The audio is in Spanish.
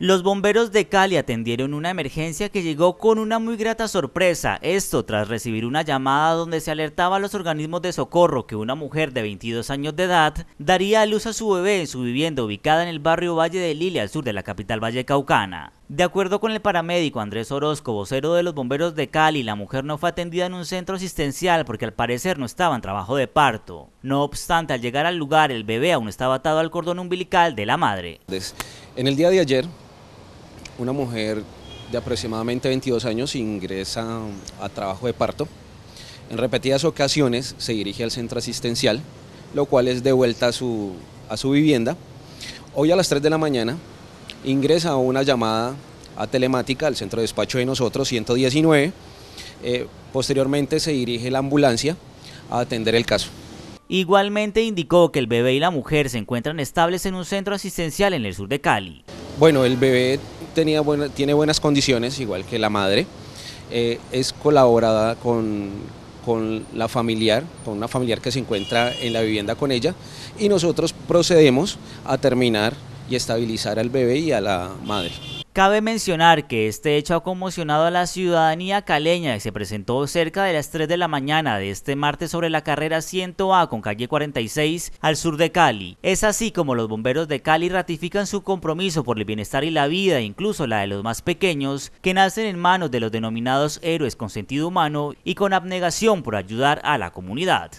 Los bomberos de Cali atendieron una emergencia que llegó con una muy grata sorpresa, esto tras recibir una llamada donde se alertaba a los organismos de socorro que una mujer de 22 años de edad daría a luz a su bebé en su vivienda ubicada en el barrio Valle de Lili al sur de la capital vallecaucana. De acuerdo con el paramédico Andrés Orozco, vocero de los bomberos de Cali, la mujer no fue atendida en un centro asistencial porque al parecer no estaba en trabajo de parto. No obstante, al llegar al lugar el bebé aún estaba atado al cordón umbilical de la madre. En el día de ayer una mujer de aproximadamente 22 años ingresa a trabajo de parto. En repetidas ocasiones se dirige al centro asistencial, lo cual es de a su, a su vivienda. Hoy a las 3 de la mañana ingresa una llamada a telemática al centro de despacho de nosotros, 119. Eh, posteriormente se dirige la ambulancia a atender el caso. Igualmente indicó que el bebé y la mujer se encuentran estables en un centro asistencial en el sur de Cali. Bueno, el bebé tiene buenas condiciones, igual que la madre. Eh, es colaborada con, con la familiar, con una familiar que se encuentra en la vivienda con ella, y nosotros procedemos a terminar y estabilizar al bebé y a la madre. Cabe mencionar que este hecho ha conmocionado a la ciudadanía caleña y se presentó cerca de las 3 de la mañana de este martes sobre la carrera 100A con calle 46 al sur de Cali. Es así como los bomberos de Cali ratifican su compromiso por el bienestar y la vida, incluso la de los más pequeños, que nacen en manos de los denominados héroes con sentido humano y con abnegación por ayudar a la comunidad.